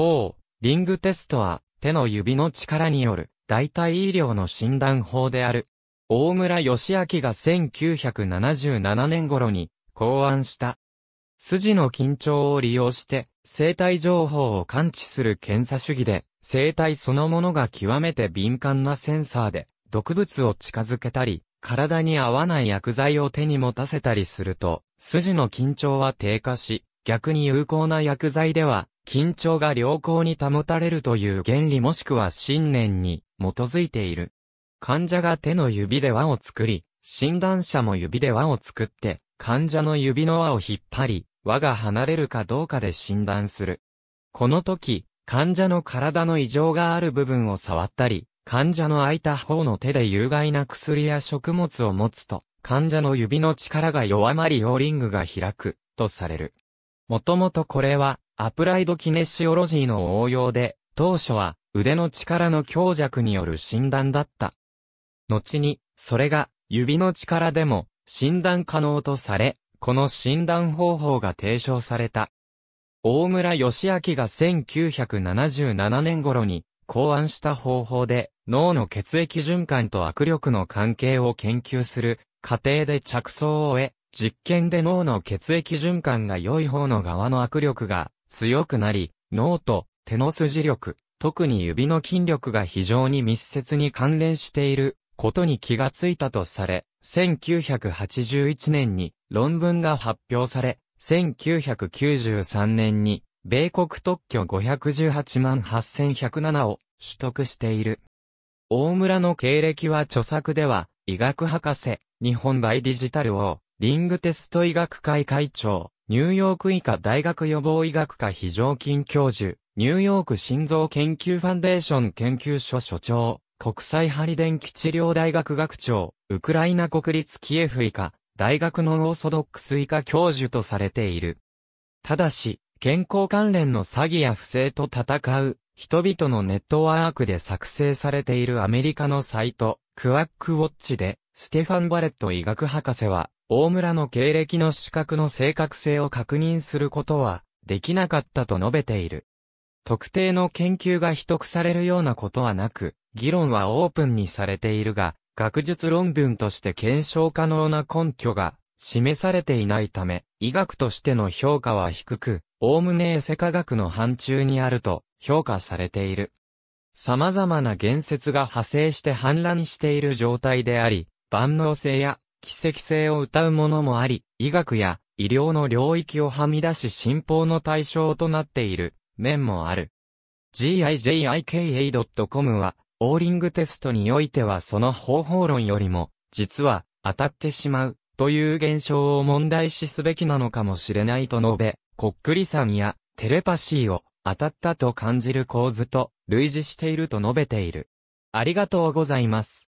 O、リングテストは、手の指の力による、代替医療の診断法である。大村義明が1977年頃に、考案した。筋の緊張を利用して、生体情報を感知する検査主義で、生体そのものが極めて敏感なセンサーで、毒物を近づけたり、体に合わない薬剤を手に持たせたりすると、筋の緊張は低下し、逆に有効な薬剤では、緊張が良好に保たれるという原理もしくは信念に基づいている。患者が手の指で輪を作り、診断者も指で輪を作って、患者の指の輪を引っ張り、輪が離れるかどうかで診断する。この時、患者の体の異常がある部分を触ったり、患者の空いた方の手で有害な薬や食物を持つと、患者の指の力が弱まり、オーリングが開く、とされる。もともとこれは、アプライドキネシオロジーの応用で、当初は腕の力の強弱による診断だった。後に、それが指の力でも診断可能とされ、この診断方法が提唱された。大村義明が1977年頃に考案した方法で脳の血液循環と握力の関係を研究する過程で着想を得、実験で脳の血液循環が良い方の側の握力が強くなり、脳と手の筋力、特に指の筋力が非常に密接に関連していることに気がついたとされ、1981年に論文が発表され、1993年に米国特許518万8107を取得している。大村の経歴は著作では、医学博士、日本大ディジタル王、リングテスト医学会会長、ニューヨーク医科大学予防医学科非常勤教授、ニューヨーク心臓研究ファンデーション研究所所長、国際ハリ電気治療大学学長、ウクライナ国立キエフ医科、大学のオーソドックス医科教授とされている。ただし、健康関連の詐欺や不正と戦う、人々のネットワークで作成されているアメリカのサイト、クワックウォッチで、ステファン・バレット医学博士は、大村の経歴の資格の正確性を確認することはできなかったと述べている。特定の研究が秘匿されるようなことはなく、議論はオープンにされているが、学術論文として検証可能な根拠が示されていないため、医学としての評価は低く、おおむねエセ科学の範疇にあると評価されている。様々な言説が派生して氾濫している状態であり、万能性や奇跡性を謳うものもあり、医学や医療の領域をはみ出し信奉の対象となっている面もある。gijika.com は、オーリングテストにおいてはその方法論よりも、実は当たってしまうという現象を問題視すべきなのかもしれないと述べ、こっくりさんやテレパシーを当たったと感じる構図と類似していると述べている。ありがとうございます。